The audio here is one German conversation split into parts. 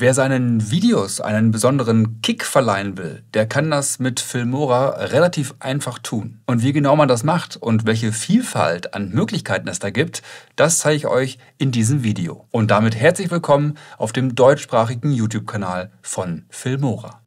Wer seinen Videos einen besonderen Kick verleihen will, der kann das mit Filmora relativ einfach tun. Und wie genau man das macht und welche Vielfalt an Möglichkeiten es da gibt, das zeige ich euch in diesem Video. Und damit herzlich willkommen auf dem deutschsprachigen YouTube-Kanal von Filmora.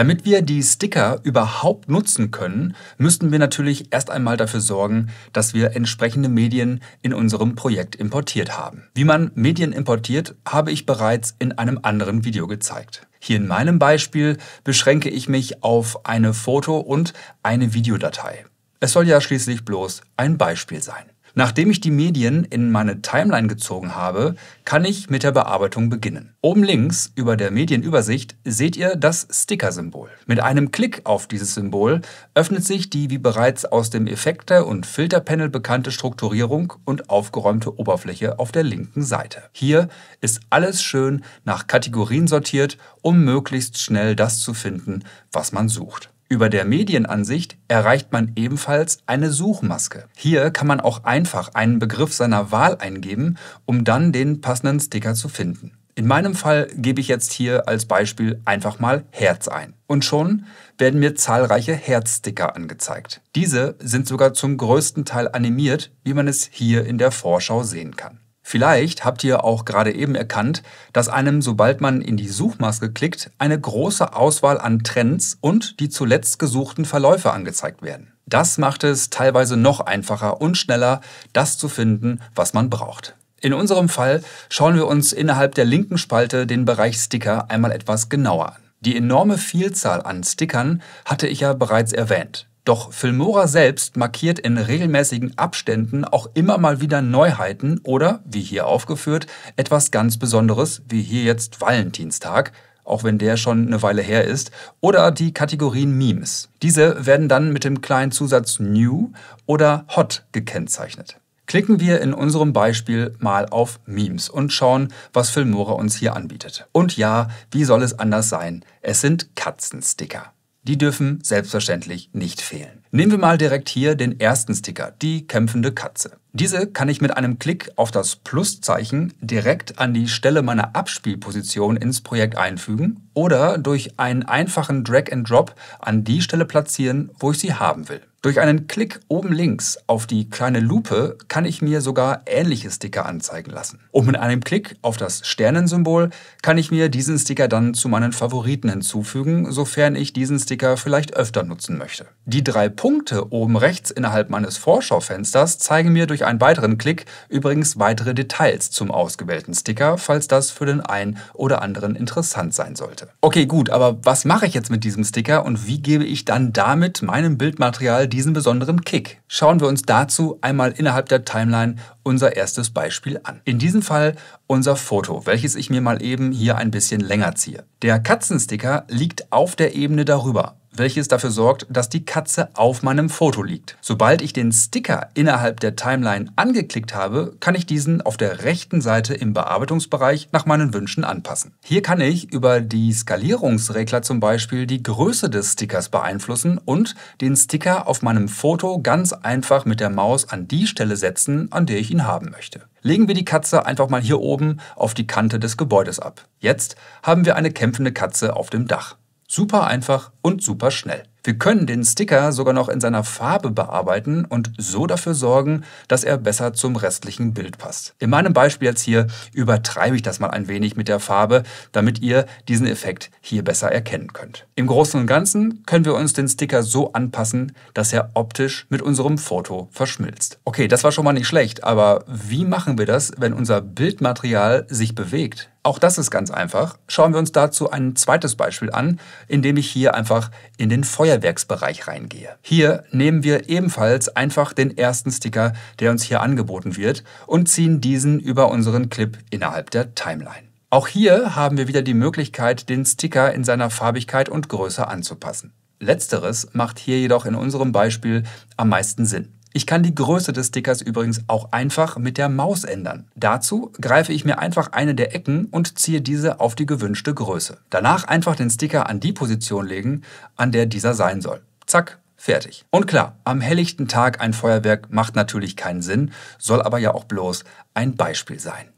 Damit wir die Sticker überhaupt nutzen können, müssten wir natürlich erst einmal dafür sorgen, dass wir entsprechende Medien in unserem Projekt importiert haben. Wie man Medien importiert, habe ich bereits in einem anderen Video gezeigt. Hier in meinem Beispiel beschränke ich mich auf eine Foto- und eine Videodatei. Es soll ja schließlich bloß ein Beispiel sein. Nachdem ich die Medien in meine Timeline gezogen habe, kann ich mit der Bearbeitung beginnen. Oben links über der Medienübersicht seht ihr das Sticker-Symbol. Mit einem Klick auf dieses Symbol öffnet sich die wie bereits aus dem Effekte- und Filterpanel bekannte Strukturierung und aufgeräumte Oberfläche auf der linken Seite. Hier ist alles schön nach Kategorien sortiert, um möglichst schnell das zu finden, was man sucht. Über der Medienansicht erreicht man ebenfalls eine Suchmaske. Hier kann man auch einfach einen Begriff seiner Wahl eingeben, um dann den passenden Sticker zu finden. In meinem Fall gebe ich jetzt hier als Beispiel einfach mal Herz ein. Und schon werden mir zahlreiche Herzsticker angezeigt. Diese sind sogar zum größten Teil animiert, wie man es hier in der Vorschau sehen kann. Vielleicht habt ihr auch gerade eben erkannt, dass einem, sobald man in die Suchmaske klickt, eine große Auswahl an Trends und die zuletzt gesuchten Verläufe angezeigt werden. Das macht es teilweise noch einfacher und schneller, das zu finden, was man braucht. In unserem Fall schauen wir uns innerhalb der linken Spalte den Bereich Sticker einmal etwas genauer an. Die enorme Vielzahl an Stickern hatte ich ja bereits erwähnt. Doch Filmora selbst markiert in regelmäßigen Abständen auch immer mal wieder Neuheiten oder, wie hier aufgeführt, etwas ganz Besonderes, wie hier jetzt Valentinstag, auch wenn der schon eine Weile her ist, oder die Kategorien Memes. Diese werden dann mit dem kleinen Zusatz New oder Hot gekennzeichnet. Klicken wir in unserem Beispiel mal auf Memes und schauen, was Filmora uns hier anbietet. Und ja, wie soll es anders sein? Es sind Katzensticker. Die dürfen selbstverständlich nicht fehlen. Nehmen wir mal direkt hier den ersten Sticker, die kämpfende Katze. Diese kann ich mit einem Klick auf das Pluszeichen direkt an die Stelle meiner Abspielposition ins Projekt einfügen oder durch einen einfachen Drag-and-Drop an die Stelle platzieren, wo ich sie haben will. Durch einen Klick oben links auf die kleine Lupe kann ich mir sogar ähnliche Sticker anzeigen lassen. Und mit einem Klick auf das Sternensymbol kann ich mir diesen Sticker dann zu meinen Favoriten hinzufügen, sofern ich diesen Sticker vielleicht öfter nutzen möchte. Die drei Punkte oben rechts innerhalb meines Vorschaufensters zeigen mir durch einen weiteren Klick übrigens weitere Details zum ausgewählten Sticker, falls das für den einen oder anderen interessant sein sollte. Okay, gut, aber was mache ich jetzt mit diesem Sticker und wie gebe ich dann damit meinem Bildmaterial diesen besonderen Kick. Schauen wir uns dazu einmal innerhalb der Timeline unser erstes Beispiel an. In diesem Fall unser Foto, welches ich mir mal eben hier ein bisschen länger ziehe. Der Katzensticker liegt auf der Ebene darüber welches dafür sorgt, dass die Katze auf meinem Foto liegt. Sobald ich den Sticker innerhalb der Timeline angeklickt habe, kann ich diesen auf der rechten Seite im Bearbeitungsbereich nach meinen Wünschen anpassen. Hier kann ich über die Skalierungsregler zum Beispiel die Größe des Stickers beeinflussen und den Sticker auf meinem Foto ganz einfach mit der Maus an die Stelle setzen, an der ich ihn haben möchte. Legen wir die Katze einfach mal hier oben auf die Kante des Gebäudes ab. Jetzt haben wir eine kämpfende Katze auf dem Dach. Super einfach und super schnell. Wir können den Sticker sogar noch in seiner Farbe bearbeiten und so dafür sorgen, dass er besser zum restlichen Bild passt. In meinem Beispiel jetzt hier übertreibe ich das mal ein wenig mit der Farbe, damit ihr diesen Effekt hier besser erkennen könnt. Im Großen und Ganzen können wir uns den Sticker so anpassen, dass er optisch mit unserem Foto verschmilzt. Okay, das war schon mal nicht schlecht, aber wie machen wir das, wenn unser Bildmaterial sich bewegt? Auch das ist ganz einfach. Schauen wir uns dazu ein zweites Beispiel an, indem ich hier einfach in den Feuer Netzwerksbereich reingehe. Hier nehmen wir ebenfalls einfach den ersten Sticker, der uns hier angeboten wird, und ziehen diesen über unseren Clip innerhalb der Timeline. Auch hier haben wir wieder die Möglichkeit, den Sticker in seiner Farbigkeit und Größe anzupassen. Letzteres macht hier jedoch in unserem Beispiel am meisten Sinn. Ich kann die Größe des Stickers übrigens auch einfach mit der Maus ändern. Dazu greife ich mir einfach eine der Ecken und ziehe diese auf die gewünschte Größe. Danach einfach den Sticker an die Position legen, an der dieser sein soll. Zack, fertig. Und klar, am helllichten Tag ein Feuerwerk macht natürlich keinen Sinn, soll aber ja auch bloß ein Beispiel sein.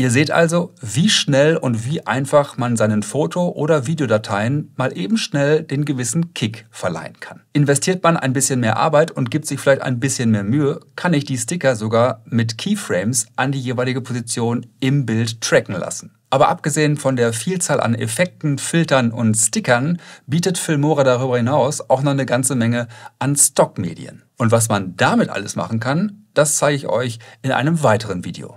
Ihr seht also, wie schnell und wie einfach man seinen Foto- oder Videodateien mal eben schnell den gewissen Kick verleihen kann. Investiert man ein bisschen mehr Arbeit und gibt sich vielleicht ein bisschen mehr Mühe, kann ich die Sticker sogar mit Keyframes an die jeweilige Position im Bild tracken lassen. Aber abgesehen von der Vielzahl an Effekten, Filtern und Stickern bietet Filmora darüber hinaus auch noch eine ganze Menge an Stockmedien. Und was man damit alles machen kann, das zeige ich euch in einem weiteren Video.